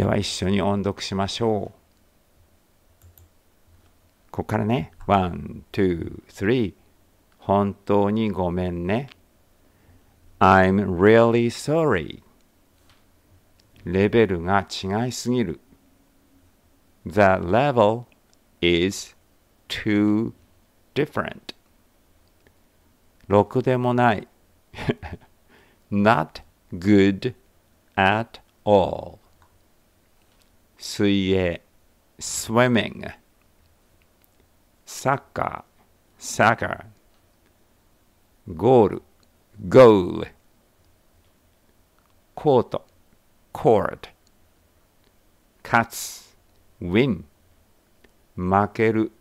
では一緒に音読しましょう。ここからね、ワン、ツー、スリー。本当にごめんね。I'm really sorry. レベルが違いすぎる。The level is too different. ろくでもない。Not good at all. 水泳 swimming サッカー, soccer ゴール, goal コート, court cuts win 負ける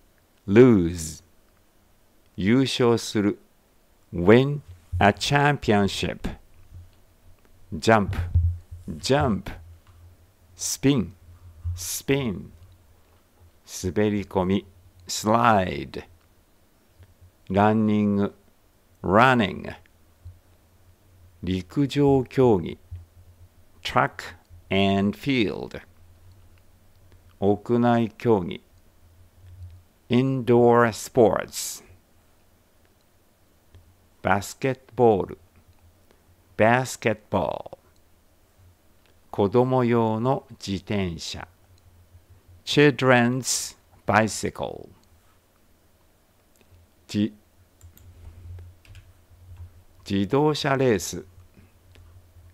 lose 優勝する win a championship jump jump spin スピン滑り込みスライドランニング running 陸上競技 track and field 屋内競技 indoor sports バスケットボール basketball 子供用の自転車 children's bicycle 自自動車レース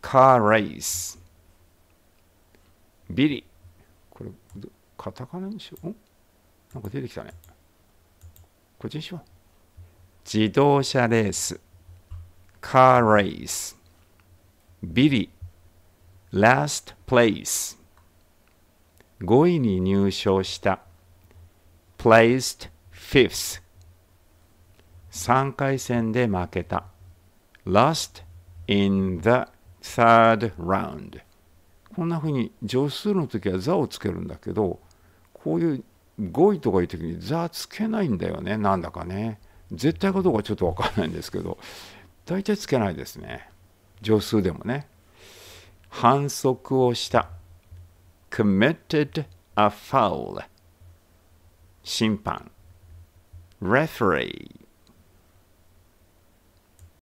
car race ビリこれカタカナにしようなんか出てきたねこっちにしよう自動車レース car race ビリ last place 5位に入賞した placed fifth 3回戦で負けた lost in the third round こんなふうに助数の時は「座」をつけるんだけどこういう5位とかいう時に「座」つけないんだよねなんだかね絶対かどうかちょっと分かんないんですけど大体つけないですね助数でもね反則をした committed a foul. 審判 referee